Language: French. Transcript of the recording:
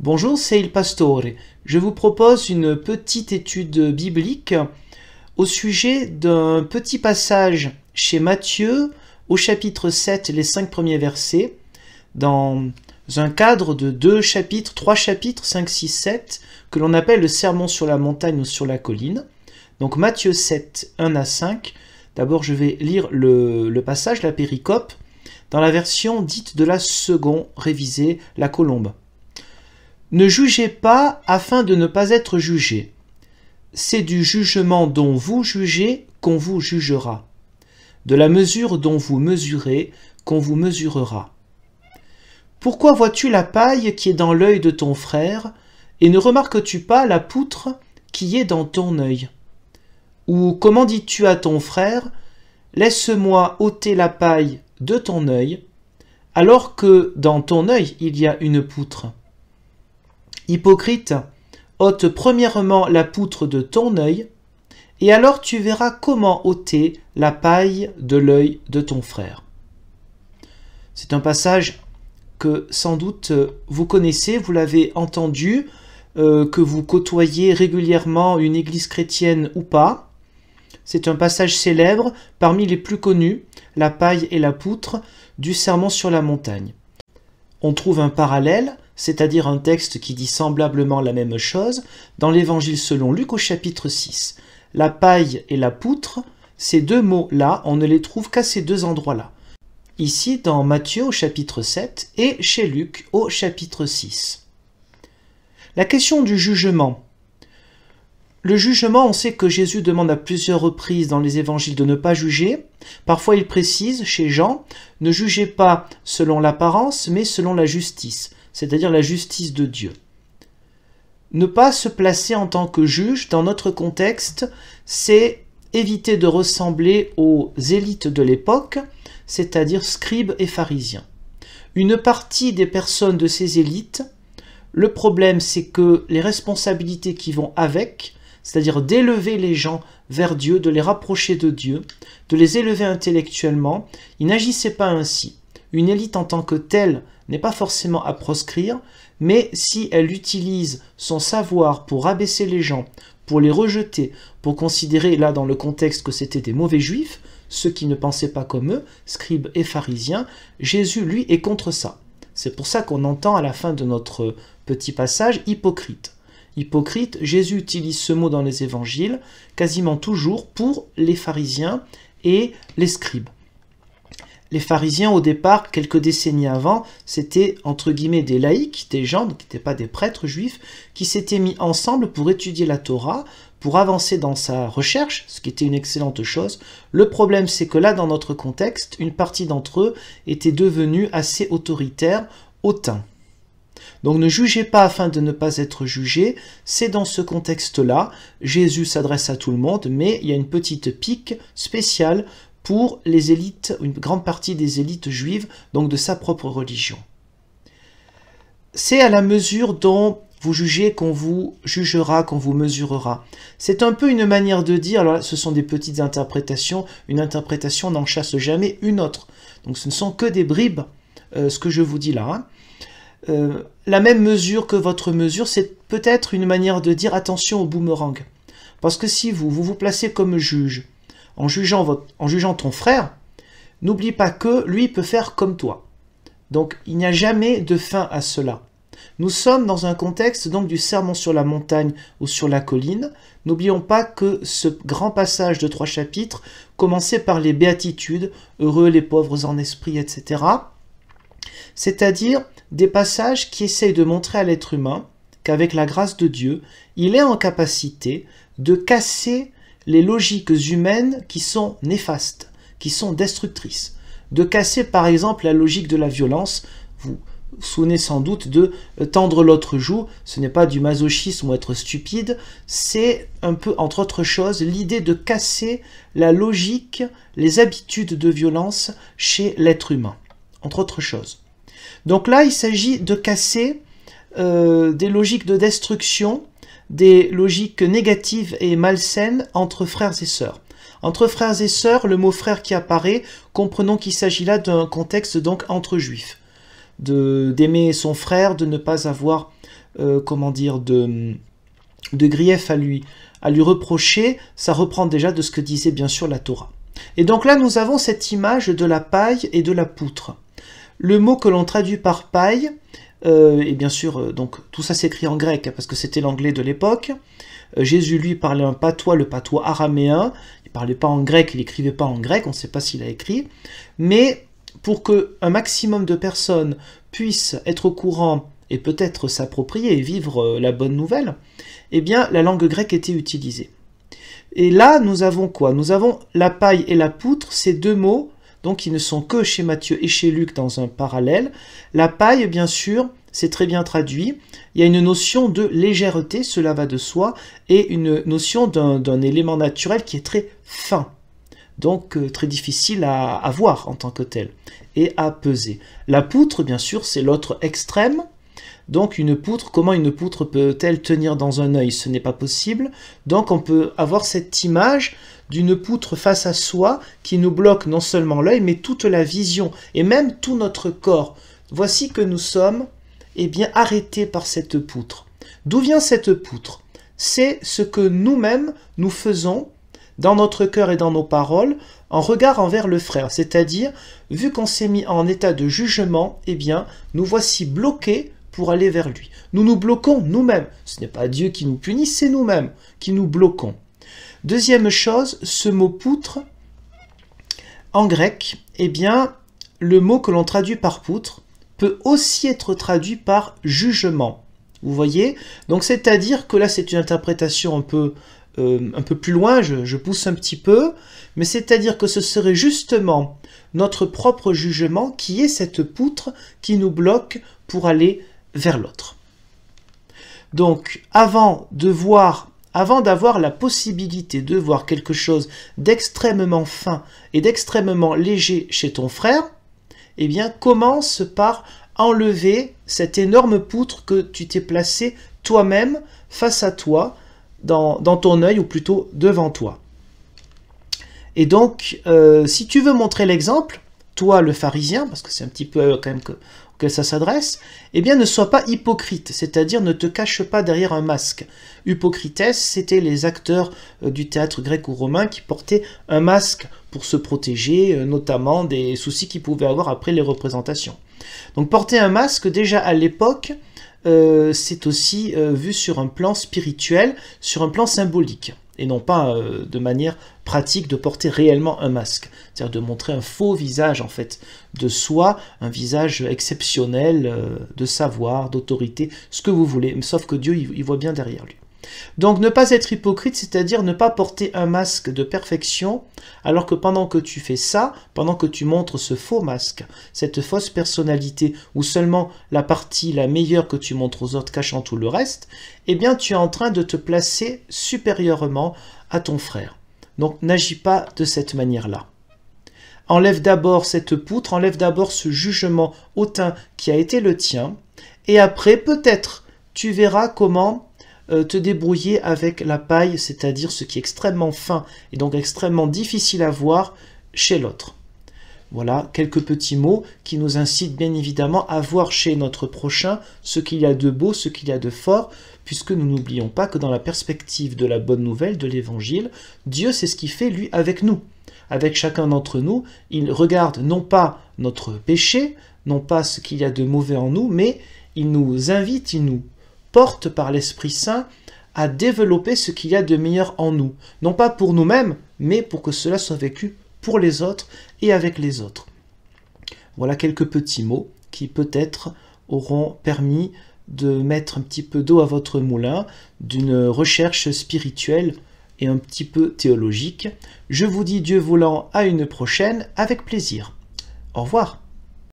Bonjour, c'est Il Pastore. Je vous propose une petite étude biblique au sujet d'un petit passage chez Matthieu au chapitre 7, les cinq premiers versets, dans un cadre de deux chapitres, trois chapitres, 5, 6, 7, que l'on appelle le sermon sur la montagne ou sur la colline. Donc Matthieu 7, 1 à 5. D'abord, je vais lire le, le, passage, la péricope, dans la version dite de la seconde révisée, la colombe. Ne jugez pas afin de ne pas être jugé. C'est du jugement dont vous jugez qu'on vous jugera. De la mesure dont vous mesurez qu'on vous mesurera. Pourquoi vois-tu la paille qui est dans l'œil de ton frère, et ne remarques-tu pas la poutre qui est dans ton œil Ou comment dis-tu à ton frère, Laisse-moi ôter la paille de ton œil, alors que dans ton œil il y a une poutre Hypocrite, ôte premièrement la poutre de ton œil, et alors tu verras comment ôter la paille de l'œil de ton frère. C'est un passage que sans doute vous connaissez, vous l'avez entendu, euh, que vous côtoyez régulièrement une église chrétienne ou pas. C'est un passage célèbre, parmi les plus connus, la paille et la poutre, du serment sur la montagne on trouve un parallèle, c'est-à-dire un texte qui dit semblablement la même chose, dans l'évangile selon Luc au chapitre 6. La paille et la poutre, ces deux mots-là, on ne les trouve qu'à ces deux endroits-là. Ici dans Matthieu au chapitre 7 et chez Luc au chapitre 6. La question du jugement le jugement, on sait que Jésus demande à plusieurs reprises dans les évangiles de ne pas juger. Parfois il précise chez Jean, ne jugez pas selon l'apparence, mais selon la justice, c'est-à-dire la justice de Dieu. Ne pas se placer en tant que juge dans notre contexte, c'est éviter de ressembler aux élites de l'époque, c'est-à-dire scribes et pharisiens. Une partie des personnes de ces élites, le problème c'est que les responsabilités qui vont avec c'est-à-dire d'élever les gens vers Dieu, de les rapprocher de Dieu, de les élever intellectuellement, il n'agissait pas ainsi. Une élite en tant que telle n'est pas forcément à proscrire, mais si elle utilise son savoir pour abaisser les gens, pour les rejeter, pour considérer là dans le contexte que c'était des mauvais juifs, ceux qui ne pensaient pas comme eux, scribes et pharisiens, Jésus lui est contre ça. C'est pour ça qu'on entend à la fin de notre petit passage hypocrite hypocrite, Jésus utilise ce mot dans les évangiles quasiment toujours pour les pharisiens et les scribes. Les pharisiens, au départ, quelques décennies avant, c'était entre guillemets des laïcs, des gens qui n'étaient pas des prêtres juifs, qui s'étaient mis ensemble pour étudier la Torah, pour avancer dans sa recherche, ce qui était une excellente chose. Le problème, c'est que là, dans notre contexte, une partie d'entre eux était devenue assez autoritaire, hautain. Donc ne jugez pas afin de ne pas être jugé. C'est dans ce contexte-là, Jésus s'adresse à tout le monde, mais il y a une petite pique spéciale pour les élites, une grande partie des élites juives, donc de sa propre religion. C'est à la mesure dont vous jugez qu'on vous jugera, qu'on vous mesurera. C'est un peu une manière de dire, alors là, ce sont des petites interprétations, une interprétation n'en chasse jamais une autre. Donc ce ne sont que des bribes, euh, ce que je vous dis là. Hein. Euh, la même mesure que votre mesure, c'est peut-être une manière de dire attention au boomerang. Parce que si vous, vous vous placez comme juge, en jugeant, en jugeant ton frère, n'oublie pas que lui peut faire comme toi. Donc il n'y a jamais de fin à cela. Nous sommes dans un contexte donc du sermon sur la montagne ou sur la colline. N'oublions pas que ce grand passage de trois chapitres, commencé par les béatitudes, heureux les pauvres en esprit, etc., c'est-à-dire des passages qui essayent de montrer à l'être humain qu'avec la grâce de Dieu, il est en capacité de casser les logiques humaines qui sont néfastes, qui sont destructrices. De casser par exemple la logique de la violence. Vous vous souvenez sans doute de euh, tendre l'autre joue, ce n'est pas du masochisme ou être stupide, c'est un peu entre autres choses l'idée de casser la logique, les habitudes de violence chez l'être humain, entre autres choses. Donc là, il s'agit de casser euh, des logiques de destruction, des logiques négatives et malsaines entre frères et sœurs. Entre frères et sœurs, le mot frère qui apparaît, comprenons qu'il s'agit là d'un contexte donc entre juifs. D'aimer son frère, de ne pas avoir, euh, comment dire, de, de grief à lui, à lui reprocher, ça reprend déjà de ce que disait bien sûr la Torah. Et donc là, nous avons cette image de la paille et de la poutre. Le mot que l'on traduit par paille, euh, et bien sûr, euh, donc tout ça s'écrit en grec parce que c'était l'anglais de l'époque. Euh, Jésus lui parlait un patois, le patois araméen. Il parlait pas en grec, il écrivait pas en grec. On ne sait pas s'il a écrit, mais pour que un maximum de personnes puissent être au courant et peut-être s'approprier et vivre la bonne nouvelle, eh bien la langue grecque était utilisée. Et là, nous avons quoi Nous avons la paille et la poutre, ces deux mots donc ils ne sont que chez Matthieu et chez Luc dans un parallèle. La paille, bien sûr, c'est très bien traduit. Il y a une notion de légèreté, cela va de soi, et une notion d'un élément naturel qui est très fin, donc euh, très difficile à, à voir en tant que tel, et à peser. La poutre, bien sûr, c'est l'autre extrême, donc une poutre, comment une poutre peut-elle tenir dans un œil Ce n'est pas possible. Donc on peut avoir cette image d'une poutre face à soi qui nous bloque non seulement l'œil, mais toute la vision et même tout notre corps. Voici que nous sommes eh bien, arrêtés par cette poutre. D'où vient cette poutre C'est ce que nous-mêmes nous faisons dans notre cœur et dans nos paroles en regard envers le frère, c'est-à-dire vu qu'on s'est mis en état de jugement, eh bien, nous voici bloqués pour aller vers lui. Nous nous bloquons nous-mêmes. Ce n'est pas Dieu qui nous punit, c'est nous-mêmes qui nous bloquons. Deuxième chose, ce mot poutre, en grec, eh bien, le mot que l'on traduit par poutre peut aussi être traduit par jugement. Vous voyez Donc c'est-à-dire que là c'est une interprétation euh, un peu, plus loin, je, je pousse un petit peu, mais c'est-à-dire que ce serait justement notre propre jugement qui est cette poutre qui nous bloque pour aller vers vers l'autre. Donc avant de voir, avant d'avoir la possibilité de voir quelque chose d'extrêmement fin et d'extrêmement léger chez ton frère, eh bien commence par enlever cette énorme poutre que tu t'es placée toi-même face à toi, dans, ton œil ou plutôt devant toi. Et donc, euh, si tu veux montrer l'exemple, toi le pharisien, parce que c'est un petit peu euh, quand même que, auquel ça s'adresse, eh bien ne sois pas hypocrite, c'est-à-dire ne te cache pas derrière un masque. Hypocrites, c'était les acteurs euh, du théâtre grec ou romain qui portaient un masque pour se protéger, euh, notamment des soucis qu'ils pouvaient avoir après les représentations. Donc porter un masque, déjà à l'époque, c'est aussi vu sur un plan spirituel, sur un plan symbolique et non pas euh, de manière pratique de porter réellement un masque, c'est-à-dire de montrer un faux visage en fait de soi, un visage exceptionnel euh, de savoir, d'autorité, ce que vous voulez, sauf que Dieu il voit bien derrière lui. Donc ne pas être hypocrite, c'est-à-dire ne pas porter un masque de perfection, alors que pendant que tu fais ça, pendant que tu montres ce faux masque, cette fausse personnalité, ou seulement la partie la meilleure que tu montres aux autres cachant tout le reste, eh bien tu es en train de te placer supérieurement à ton frère. Donc n'agis pas de cette manière-là. Enlève d'abord cette poutre, enlève d'abord ce jugement hautain qui a été le tien, et après peut-être tu verras comment euh, te débrouiller avec la paille, c'est-à-dire ce qui est extrêmement fin et donc extrêmement difficile à voir chez l'autre. Voilà quelques petits mots qui nous incitent bien évidemment à voir chez notre prochain ce qu'il y a de beau, ce qu'il y a de fort, puisque nous n'oublions pas que dans la perspective de la bonne nouvelle, de l'évangile, Dieu c'est ce qu'il fait lui avec nous. Avec chacun d'entre nous, il regarde non pas notre péché, non pas ce qu'il y a de mauvais en nous, mais il nous invite, il nous porte par l'Esprit Saint à développer ce qu'il y a de meilleur en nous, non pas pour nous-mêmes, mais pour que cela soit vécu pour les autres et avec les autres. Voilà quelques petits mots qui peut-être auront permis de mettre un petit peu d'eau à votre moulin, d'une recherche spirituelle et un petit peu théologique. Je vous dis Dieu voulant à une prochaine avec plaisir. Au revoir.